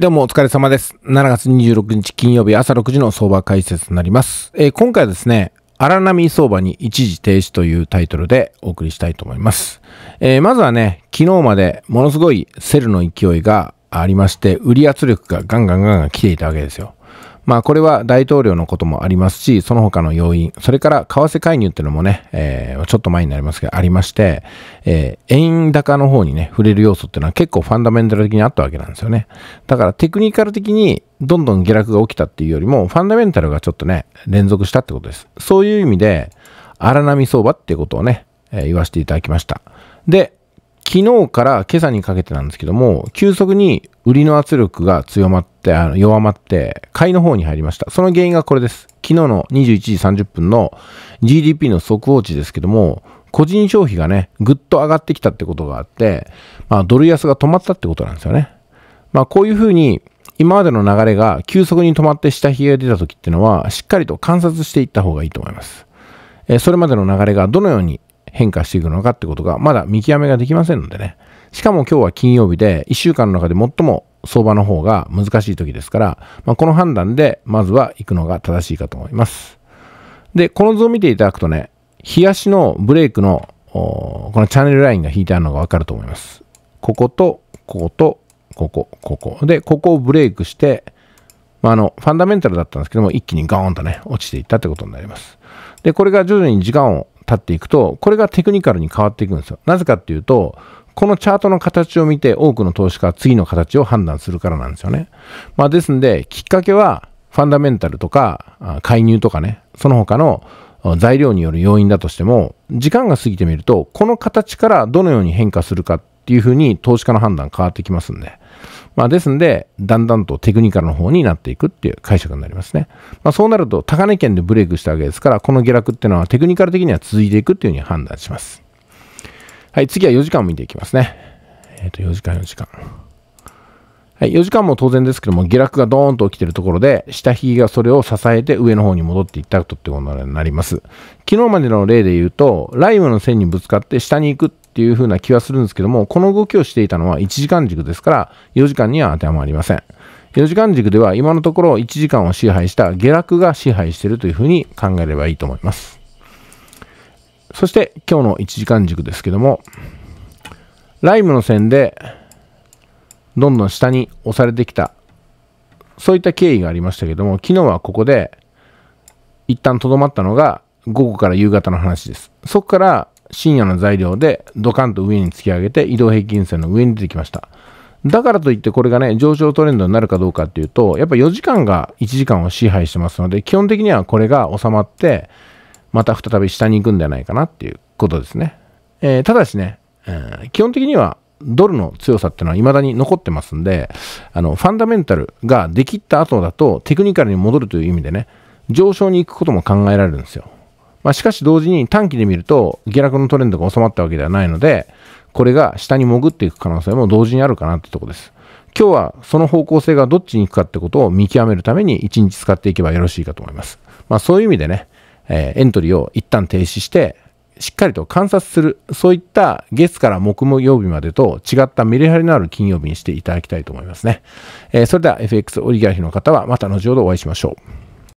どうもお疲れ様です。7月26日金曜日朝6時の相場解説になります。えー、今回はですね、荒波相場に一時停止というタイトルでお送りしたいと思います。えー、まずはね、昨日までものすごいセルの勢いがありまして、売り圧力がガンガンガンガン来ていたわけですよ。まあこれは大統領のこともありますし、その他の要因、それから為替介入っていうのもね、えー、ちょっと前になりますけどありまして、えー、円高の方にね、触れる要素っていうのは結構ファンダメンタル的にあったわけなんですよね。だからテクニカル的にどんどん下落が起きたっていうよりも、ファンダメンタルがちょっとね、連続したってことです。そういう意味で、荒波相場っていうことをね、えー、言わせていただきました。で、昨日から今朝にかけてなんですけども、急速に売りの圧力が強まって、あの弱まって、買いの方に入りました。その原因がこれです。昨日の21時30分の GDP の速報値ですけども、個人消費がね、ぐっと上がってきたってことがあって、まあ、ドル安が止まったってことなんですよね。まあ、こういうふうに、今までの流れが急速に止まって下髭が出た時っていうのは、しっかりと観察していった方がいいと思います。それまでの流れがどのように変化していくのかってことが、まだ見極めができませんのでね。しかも今日は金曜日で、1週間の中で最も相場の方が難しい時ですから、まあ、この判断で、まずは行くのが正しいかと思います。で、この図を見ていただくとね、冷やしのブレイクの、このチャンネルラインが引いてあるのがわかると思います。ここと、ここと、ここ、ここ。で、ここをブレイクして、まあ、あの、ファンダメンタルだったんですけども、一気にガーンとね、落ちていったってことになります。で、これが徐々に時間を経っていくと、これがテクニカルに変わっていくんですよ。なぜかっていうと、このチャートの形を見て多くの投資家は次の形を判断するからなんですよね。まあですんで、きっかけはファンダメンタルとか、介入とかね、その他の材料による要因だとしても、時間が過ぎてみると、この形からどのように変化するかっていうふうに投資家の判断変わってきますんで。まあ、ですんで、だんだんとテクニカルの方になっていくっていう解釈になりますね。まあ、そうなると、高値圏でブレイクしたわけですから、この下落っていうのはテクニカル的には続いていくっていうふうに判断します。はい、次は4時間を見ていきますね。えっ、ー、と、4時間、4時間。はい、4時間も当然ですけども、下落がドーンと起きてるところで、下髭がそれを支えて上の方に戻っていったとってことになります。昨日までの例で言うと、ライムの線にぶつかって下に行くっていう風な気はするんですけども、この動きをしていたのは1時間軸ですから、4時間には当てはまりません。4時間軸では今のところ1時間を支配した下落が支配しているというふうに考えればいいと思います。そして今日の1時間軸ですけども、ライムの線でどんどん下に押されてきた、そういった経緯がありましたけども、昨日はここで一旦とどまったのが午後から夕方の話です。そこから深夜の材料でドカンと上に突き上げて移動平均線の上に出てきました。だからといってこれがね、上昇トレンドになるかどうかっていうと、やっぱ4時間が1時間を支配してますので、基本的にはこれが収まって、また再び下に行くんじゃないかなっていうことですね。えー、ただしね、えー、基本的にはドルの強さっていうのは未だに残ってますんで、あの、ファンダメンタルができった後だとテクニカルに戻るという意味でね、上昇に行くことも考えられるんですよ。まあ、しかし同時に短期で見ると下落のトレンドが収まったわけではないので、これが下に潜っていく可能性も同時にあるかなってとこです。今日はその方向性がどっちに行くかってことを見極めるために1日使っていけばよろしいかと思います。まあ、そういう意味でね、えー、エントリーを一旦停止して、しっかりと観察する、そういった月から木曜日までと違ったメリハリのある金曜日にしていただきたいと思いますね。えー、それでは FX オリガルヒの方はまた後ほどお会いしましょう。